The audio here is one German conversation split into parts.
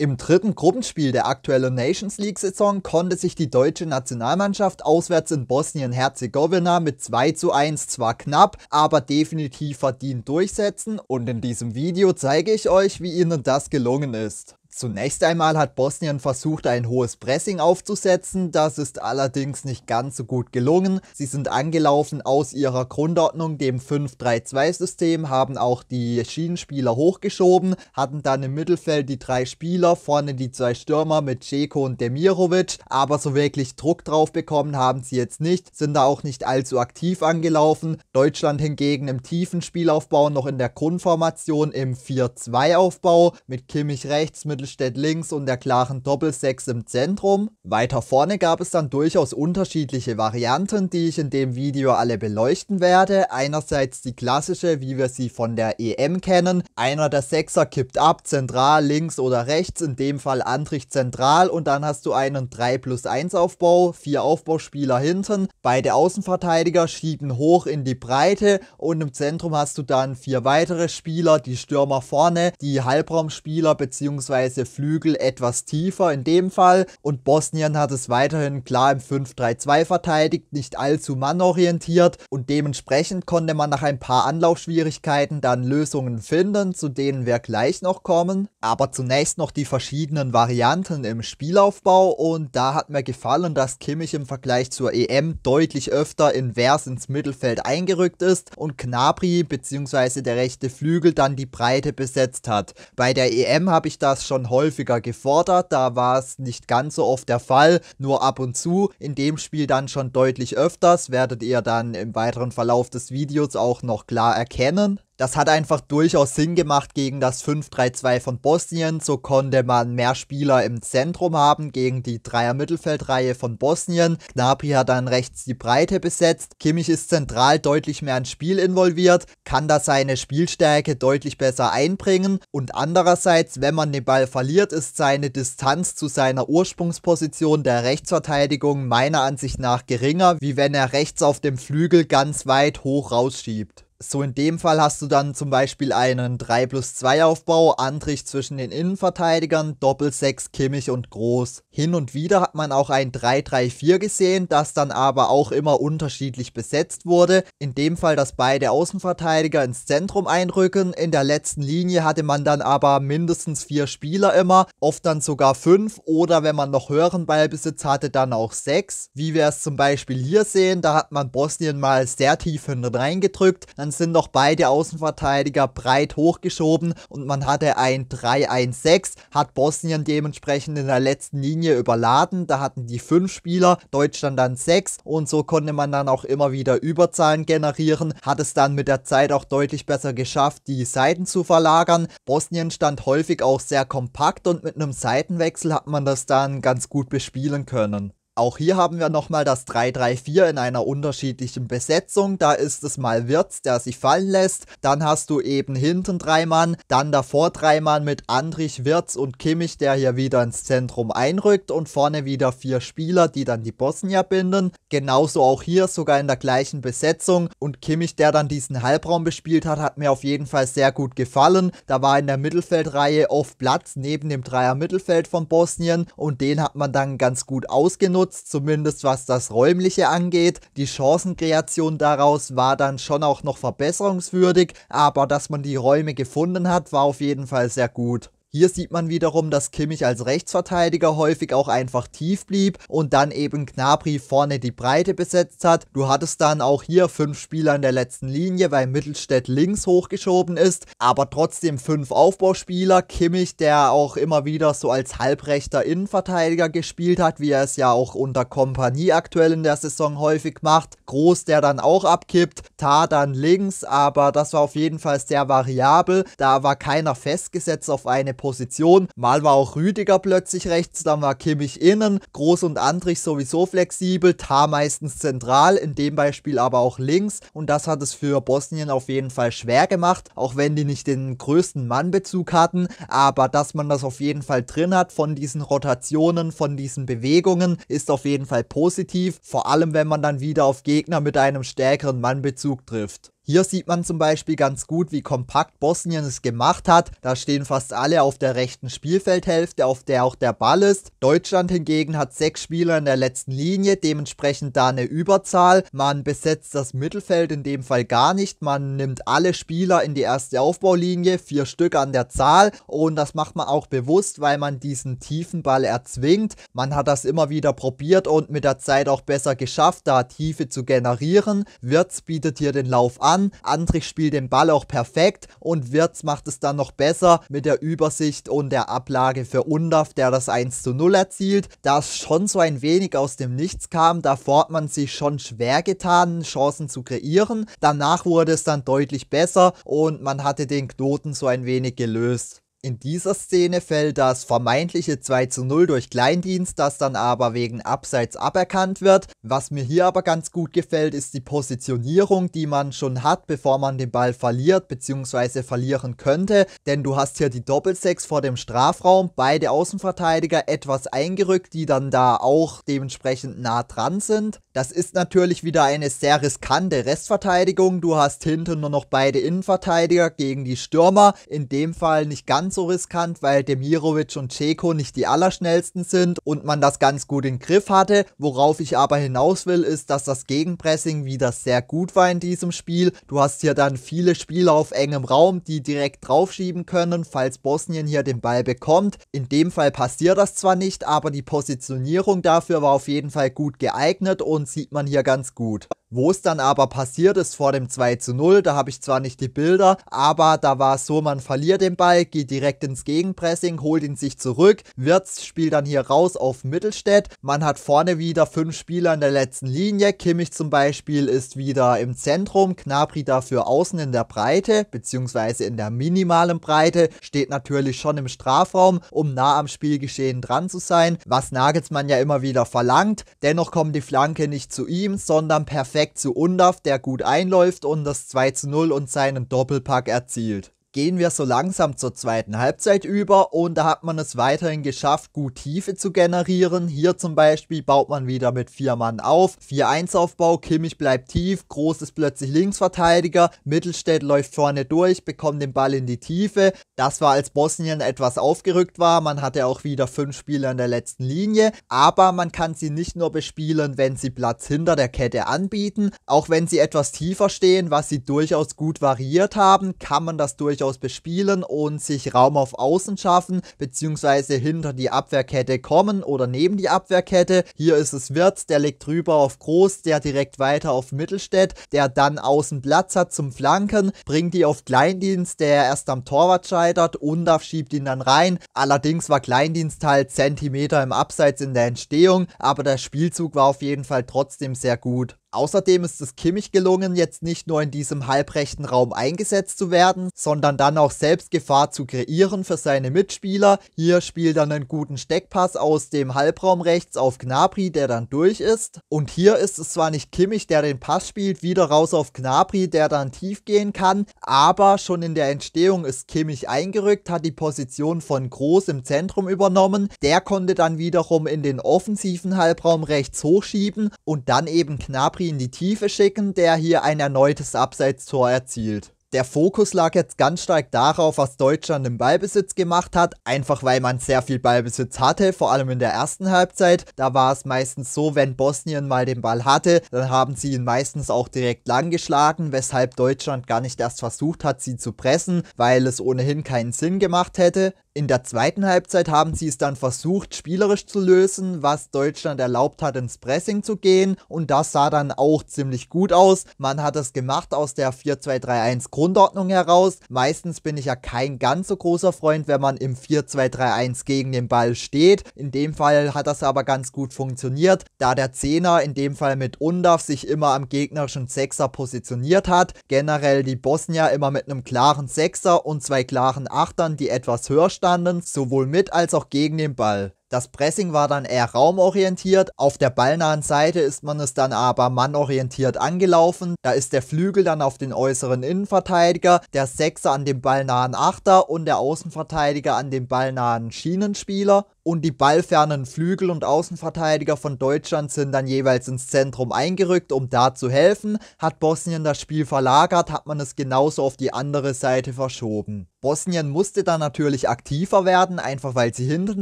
Im dritten Gruppenspiel der aktuellen Nations League-Saison konnte sich die deutsche Nationalmannschaft auswärts in Bosnien-Herzegowina mit 2 zu 1 zwar knapp, aber definitiv verdient durchsetzen und in diesem Video zeige ich euch, wie ihnen das gelungen ist. Zunächst einmal hat Bosnien versucht, ein hohes Pressing aufzusetzen, das ist allerdings nicht ganz so gut gelungen. Sie sind angelaufen aus ihrer Grundordnung, dem 5-3-2-System, haben auch die Schienenspieler hochgeschoben, hatten dann im Mittelfeld die drei Spieler, vorne die zwei Stürmer mit Ceko und Demirovic, aber so wirklich Druck drauf bekommen haben sie jetzt nicht, sind da auch nicht allzu aktiv angelaufen. Deutschland hingegen im tiefen Spielaufbau noch in der Grundformation im 4-2-Aufbau mit Kimmich rechts, mit Mittelstädt links und der klaren Doppelsechs im Zentrum. Weiter vorne gab es dann durchaus unterschiedliche Varianten, die ich in dem Video alle beleuchten werde. Einerseits die klassische, wie wir sie von der EM kennen. Einer der Sechser kippt ab, zentral, links oder rechts, in dem Fall Andrich zentral und dann hast du einen 3 plus 1 Aufbau, vier Aufbauspieler hinten, beide Außenverteidiger schieben hoch in die Breite und im Zentrum hast du dann vier weitere Spieler, die Stürmer vorne, die Halbraumspieler bzw Flügel etwas tiefer in dem Fall und Bosnien hat es weiterhin klar im 5-3-2 verteidigt, nicht allzu mannorientiert und dementsprechend konnte man nach ein paar Anlaufschwierigkeiten dann Lösungen finden, zu denen wir gleich noch kommen. Aber zunächst noch die verschiedenen Varianten im Spielaufbau und da hat mir gefallen, dass Kimmich im Vergleich zur EM deutlich öfter invers ins Mittelfeld eingerückt ist und Knabri bzw. der rechte Flügel dann die Breite besetzt hat. Bei der EM habe ich das schon schon häufiger gefordert. Da war es nicht ganz so oft der Fall, nur ab und zu. In dem Spiel dann schon deutlich öfters. Werdet ihr dann im weiteren Verlauf des Videos auch noch klar erkennen. Das hat einfach durchaus Sinn gemacht gegen das 5-3-2 von Bosnien. So konnte man mehr Spieler im Zentrum haben gegen die Dreier-Mittelfeldreihe von Bosnien. Gnabry hat dann rechts die Breite besetzt. Kimmich ist zentral deutlich mehr ins Spiel involviert, kann da seine Spielstärke deutlich besser einbringen. Und andererseits, wenn man den Ball verliert, ist seine Distanz zu seiner Ursprungsposition der Rechtsverteidigung meiner Ansicht nach geringer, wie wenn er rechts auf dem Flügel ganz weit hoch rausschiebt so in dem Fall hast du dann zum Beispiel einen 3 plus 2 Aufbau, Andrich zwischen den Innenverteidigern, Doppel 6, Kimmich und Groß. Hin und wieder hat man auch ein 3-3-4 gesehen, das dann aber auch immer unterschiedlich besetzt wurde. In dem Fall, dass beide Außenverteidiger ins Zentrum einrücken. In der letzten Linie hatte man dann aber mindestens vier Spieler immer, oft dann sogar fünf oder wenn man noch höheren Ballbesitz hatte, dann auch sechs. Wie wir es zum Beispiel hier sehen, da hat man Bosnien mal sehr tief hinten reingedrückt. Dann dann sind noch beide Außenverteidiger breit hochgeschoben und man hatte ein 3-1-6, hat Bosnien dementsprechend in der letzten Linie überladen. Da hatten die fünf Spieler, Deutschland dann sechs und so konnte man dann auch immer wieder Überzahlen generieren, hat es dann mit der Zeit auch deutlich besser geschafft, die Seiten zu verlagern. Bosnien stand häufig auch sehr kompakt und mit einem Seitenwechsel hat man das dann ganz gut bespielen können. Auch hier haben wir nochmal das 3-3-4 in einer unterschiedlichen Besetzung. Da ist es mal Wirtz, der sich fallen lässt. Dann hast du eben hinten drei Mann, dann davor drei Mann mit Andrich, Wirtz und Kimmich, der hier wieder ins Zentrum einrückt und vorne wieder vier Spieler, die dann die Bosnier binden. Genauso auch hier, sogar in der gleichen Besetzung. Und Kimmich, der dann diesen Halbraum bespielt hat, hat mir auf jeden Fall sehr gut gefallen. Da war in der Mittelfeldreihe oft Platz neben dem Dreier Mittelfeld von Bosnien und den hat man dann ganz gut ausgenutzt genutzt, zumindest was das Räumliche angeht. Die Chancenkreation daraus war dann schon auch noch verbesserungswürdig, aber dass man die Räume gefunden hat, war auf jeden Fall sehr gut. Hier sieht man wiederum, dass Kimmich als Rechtsverteidiger häufig auch einfach tief blieb und dann eben Gnabry vorne die Breite besetzt hat. Du hattest dann auch hier fünf Spieler in der letzten Linie, weil Mittelstädt links hochgeschoben ist, aber trotzdem fünf Aufbauspieler. Kimmich, der auch immer wieder so als halbrechter Innenverteidiger gespielt hat, wie er es ja auch unter Kompanie aktuell in der Saison häufig macht. Groß, der dann auch abkippt. Tar dann links, aber das war auf jeden Fall sehr variabel. Da war keiner festgesetzt auf eine Position. Mal war auch Rüdiger plötzlich rechts, dann war Kimmich innen, Groß und Andrich sowieso flexibel, Tar meistens zentral, in dem Beispiel aber auch links und das hat es für Bosnien auf jeden Fall schwer gemacht, auch wenn die nicht den größten Mannbezug hatten, aber dass man das auf jeden Fall drin hat von diesen Rotationen, von diesen Bewegungen, ist auf jeden Fall positiv, vor allem wenn man dann wieder auf Gegner mit einem stärkeren Mannbezug Zug trifft. Hier sieht man zum Beispiel ganz gut, wie kompakt Bosnien es gemacht hat. Da stehen fast alle auf der rechten Spielfeldhälfte, auf der auch der Ball ist. Deutschland hingegen hat sechs Spieler in der letzten Linie, dementsprechend da eine Überzahl. Man besetzt das Mittelfeld in dem Fall gar nicht. Man nimmt alle Spieler in die erste Aufbaulinie, vier Stück an der Zahl. Und das macht man auch bewusst, weil man diesen tiefen Ball erzwingt. Man hat das immer wieder probiert und mit der Zeit auch besser geschafft, da Tiefe zu generieren. Wirtz bietet hier den Lauf an an. Andrich spielt den Ball auch perfekt und Wirtz macht es dann noch besser mit der Übersicht und der Ablage für Undaf, der das 1 zu 0 erzielt. Da es schon so ein wenig aus dem Nichts kam, da hat man sich schon schwer getan, Chancen zu kreieren. Danach wurde es dann deutlich besser und man hatte den Knoten so ein wenig gelöst. In dieser Szene fällt das vermeintliche 2 zu 0 durch Kleindienst, das dann aber wegen Abseits aberkannt wird. Was mir hier aber ganz gut gefällt, ist die Positionierung, die man schon hat, bevor man den Ball verliert bzw. verlieren könnte. Denn du hast hier die Doppelsechs vor dem Strafraum, beide Außenverteidiger etwas eingerückt, die dann da auch dementsprechend nah dran sind. Das ist natürlich wieder eine sehr riskante Restverteidigung. Du hast hinten nur noch beide Innenverteidiger gegen die Stürmer. In dem Fall nicht ganz so riskant, weil Demirovic und Ceko nicht die allerschnellsten sind und man das ganz gut in Griff hatte. Worauf ich aber hinaus will, ist, dass das Gegenpressing wieder sehr gut war in diesem Spiel. Du hast hier dann viele Spieler auf engem Raum, die direkt draufschieben können, falls Bosnien hier den Ball bekommt. In dem Fall passiert das zwar nicht, aber die Positionierung dafür war auf jeden Fall gut geeignet und sieht man hier ganz gut. Wo es dann aber passiert ist vor dem 2 zu 0, da habe ich zwar nicht die Bilder, aber da war es so, man verliert den Ball, geht direkt ins Gegenpressing, holt ihn sich zurück, Wirtz spielt dann hier raus auf Mittelstädt, man hat vorne wieder fünf Spieler in der letzten Linie, Kimmich zum Beispiel ist wieder im Zentrum, Knabri dafür außen in der Breite, beziehungsweise in der minimalen Breite, steht natürlich schon im Strafraum, um nah am Spielgeschehen dran zu sein, was Nagelsmann ja immer wieder verlangt, dennoch kommt die Flanke nicht zu ihm, sondern perfekt perfekt zu Undaf, der gut einläuft und das 2 zu 0 und seinen Doppelpack erzielt gehen wir so langsam zur zweiten Halbzeit über und da hat man es weiterhin geschafft, gut Tiefe zu generieren. Hier zum Beispiel baut man wieder mit vier Mann auf. 4-1 Aufbau, Kimmich bleibt tief, Groß ist plötzlich Linksverteidiger, Mittelstädt läuft vorne durch, bekommt den Ball in die Tiefe. Das war, als Bosnien etwas aufgerückt war. Man hatte auch wieder fünf Spieler in der letzten Linie, aber man kann sie nicht nur bespielen, wenn sie Platz hinter der Kette anbieten. Auch wenn sie etwas tiefer stehen, was sie durchaus gut variiert haben, kann man das durch durchaus bespielen und sich Raum auf Außen schaffen, beziehungsweise hinter die Abwehrkette kommen oder neben die Abwehrkette. Hier ist es Wirtz, der legt drüber auf Groß, der direkt weiter auf Mittelstädt, der dann außen Platz hat zum Flanken, bringt die auf Kleindienst, der erst am Torwart scheitert, Undaf schiebt ihn dann rein. Allerdings war Kleindienst halt Zentimeter im Abseits in der Entstehung, aber der Spielzug war auf jeden Fall trotzdem sehr gut. Außerdem ist es Kimmich gelungen, jetzt nicht nur in diesem halbrechten Raum eingesetzt zu werden, sondern dann auch selbst Gefahr zu kreieren für seine Mitspieler. Hier spielt er einen guten Steckpass aus dem Halbraum rechts auf Gnabry, der dann durch ist. Und hier ist es zwar nicht Kimmich, der den Pass spielt, wieder raus auf Gnabry, der dann tief gehen kann, aber schon in der Entstehung ist Kimmich eingerückt, hat die Position von Groß im Zentrum übernommen. Der konnte dann wiederum in den offensiven Halbraum rechts hochschieben und dann eben Gnabry Gnabry in die Tiefe schicken, der hier ein erneutes Abseitstor erzielt. Der Fokus lag jetzt ganz stark darauf, was Deutschland im Ballbesitz gemacht hat, einfach weil man sehr viel Ballbesitz hatte, vor allem in der ersten Halbzeit. Da war es meistens so, wenn Bosnien mal den Ball hatte, dann haben sie ihn meistens auch direkt lang geschlagen, weshalb Deutschland gar nicht erst versucht hat, sie zu pressen, weil es ohnehin keinen Sinn gemacht hätte. In der zweiten Halbzeit haben sie es dann versucht, spielerisch zu lösen, was Deutschland erlaubt hat, ins Pressing zu gehen. Und das sah dann auch ziemlich gut aus. Man hat es gemacht aus der 4-2-3-1 Grundordnung heraus. Meistens bin ich ja kein ganz so großer Freund, wenn man im 4-2-3-1 gegen den Ball steht. In dem Fall hat das aber ganz gut funktioniert, da der Zehner in dem Fall mit Undav sich immer am gegnerischen Sechser positioniert hat. Generell die Bosnier immer mit einem klaren Sechser und zwei klaren Achtern, die etwas höher standen standen, sowohl mit als auch gegen den Ball. Das Pressing war dann eher raumorientiert, auf der ballnahen Seite ist man es dann aber mannorientiert angelaufen. Da ist der Flügel dann auf den äußeren Innenverteidiger, der Sechser an dem ballnahen Achter und der Außenverteidiger an dem ballnahen Schienenspieler. Und die ballfernen Flügel und Außenverteidiger von Deutschland sind dann jeweils ins Zentrum eingerückt, um da zu helfen. Hat Bosnien das Spiel verlagert, hat man es genauso auf die andere Seite verschoben. Bosnien musste dann natürlich aktiver werden, einfach weil sie hinten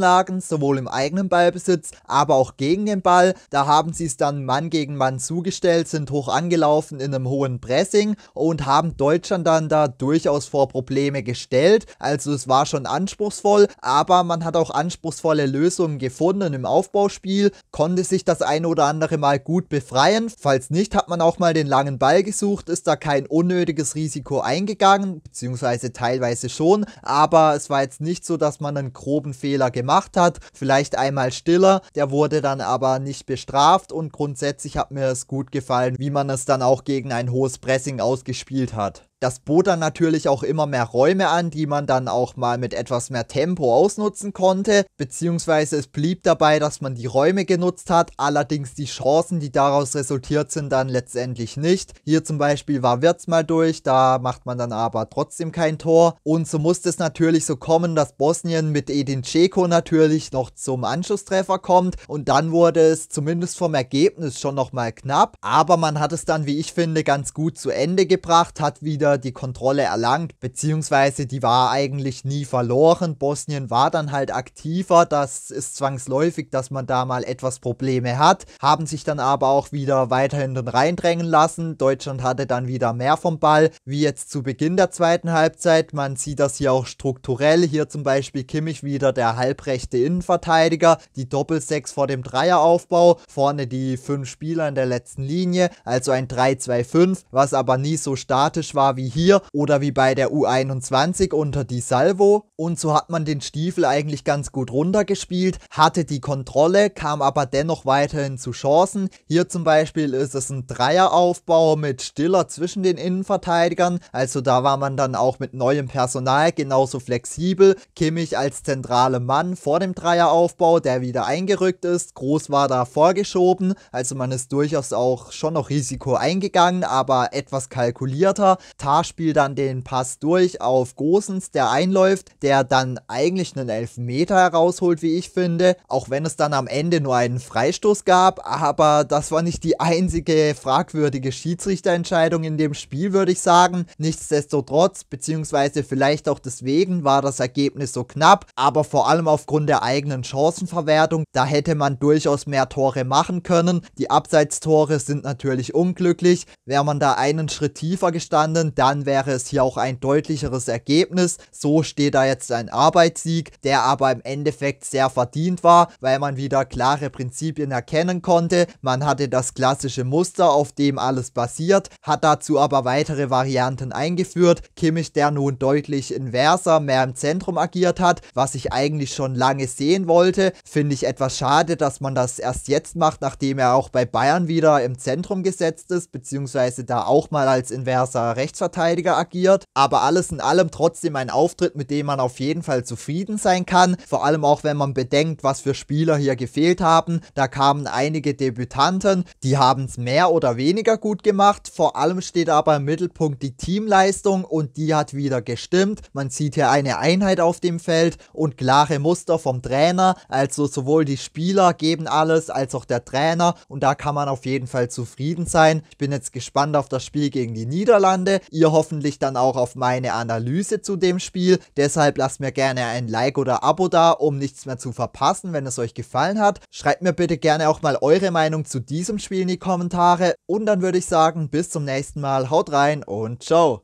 lagen, sowohl sowohl im eigenen Ballbesitz, aber auch gegen den Ball. Da haben sie es dann Mann gegen Mann zugestellt, sind hoch angelaufen in einem hohen Pressing und haben Deutschland dann da durchaus vor Probleme gestellt. Also es war schon anspruchsvoll, aber man hat auch anspruchsvolle Lösungen gefunden im Aufbauspiel, konnte sich das ein oder andere Mal gut befreien. Falls nicht, hat man auch mal den langen Ball gesucht, ist da kein unnötiges Risiko eingegangen, beziehungsweise teilweise schon, aber es war jetzt nicht so, dass man einen groben Fehler gemacht hat. Vielleicht vielleicht einmal stiller. Der wurde dann aber nicht bestraft und grundsätzlich hat mir es gut gefallen, wie man es dann auch gegen ein hohes Pressing ausgespielt hat. Das bot dann natürlich auch immer mehr Räume an, die man dann auch mal mit etwas mehr Tempo ausnutzen konnte, beziehungsweise es blieb dabei, dass man die Räume genutzt hat, allerdings die Chancen, die daraus resultiert sind, dann letztendlich nicht. Hier zum Beispiel war Wirtz mal durch, da macht man dann aber trotzdem kein Tor und so musste es natürlich so kommen, dass Bosnien mit Edin Dzeko natürlich noch zum Anschlusstreffer kommt und dann wurde es zumindest vom Ergebnis schon nochmal knapp, aber man hat es dann, wie ich finde, ganz gut zu Ende gebracht, hat wieder wieder die Kontrolle erlangt, beziehungsweise die war eigentlich nie verloren. Bosnien war dann halt aktiver, das ist zwangsläufig, dass man da mal etwas Probleme hat, haben sich dann aber auch wieder weiterhin reindrängen lassen. Deutschland hatte dann wieder mehr vom Ball, wie jetzt zu Beginn der zweiten Halbzeit. Man sieht das hier auch strukturell, hier zum Beispiel Kimmich wieder der halbrechte Innenverteidiger, die Doppelsechs vor dem Dreieraufbau, vorne die fünf Spieler in der letzten Linie, also ein 3-2-5, was aber nie so statisch war, wie hier oder wie bei der U21 unter Di Salvo. Und so hat man den Stiefel eigentlich ganz gut runtergespielt, hatte die Kontrolle, kam aber dennoch weiterhin zu Chancen. Hier zum Beispiel ist es ein Dreieraufbau mit Stiller zwischen den Innenverteidigern. Also da war man dann auch mit neuem Personal genauso flexibel. Kimmich als zentrale Mann vor dem Dreieraufbau, der wieder eingerückt ist. Groß war da vorgeschoben. Also man ist durchaus auch schon noch Risiko eingegangen, aber etwas kalkulierter. Tar spielt dann den Pass durch auf Gosens, der einläuft, der dann eigentlich einen Elfmeter herausholt, wie ich finde, auch wenn es dann am Ende nur einen Freistoß gab, aber das war nicht die einzige fragwürdige Schiedsrichterentscheidung in dem Spiel, würde ich sagen. Nichtsdestotrotz, beziehungsweise vielleicht auch deswegen war das Ergebnis so knapp, aber vor allem aufgrund der eigenen Chancenverwertung, da hätte man durchaus mehr Tore machen können. Die Abseitstore sind natürlich unglücklich. Wäre man da einen Schritt tiefer gestanden, dann wäre es hier auch ein deutlicheres Ergebnis. So steht da jetzt ein Arbeitssieg, der aber im Endeffekt sehr verdient war, weil man wieder klare Prinzipien erkennen konnte. Man hatte das klassische Muster, auf dem alles basiert, hat dazu aber weitere Varianten eingeführt. Kimmich, der nun deutlich inverser, mehr im Zentrum agiert hat, was ich eigentlich schon lange sehen wollte, finde ich etwas schade, dass man das erst jetzt macht, nachdem er auch bei Bayern wieder im Zentrum gesetzt ist, beziehungsweise da auch mal als inverser Rechtsverteidiger Innenverteidiger agiert, aber alles in allem trotzdem ein Auftritt, mit dem man auf jeden Fall zufrieden sein kann, vor allem auch wenn man bedenkt, was für Spieler hier gefehlt haben. Da kamen einige Debütanten, die haben es mehr oder weniger gut gemacht, vor allem steht aber im Mittelpunkt die Teamleistung und die hat wieder gestimmt. Man sieht hier eine Einheit auf dem Feld und klare Muster vom Trainer, also sowohl die Spieler geben alles als auch der Trainer und da kann man auf jeden Fall zufrieden sein. Ich bin jetzt gespannt auf das Spiel gegen die Niederlande ihr hoffentlich dann auch auf meine Analyse zu dem Spiel. Deshalb lasst mir gerne ein Like oder Abo da, um nichts mehr zu verpassen, wenn es euch gefallen hat. Schreibt mir bitte gerne auch mal eure Meinung zu diesem Spiel in die Kommentare. Und dann würde ich sagen, bis zum nächsten Mal. Haut rein und ciao.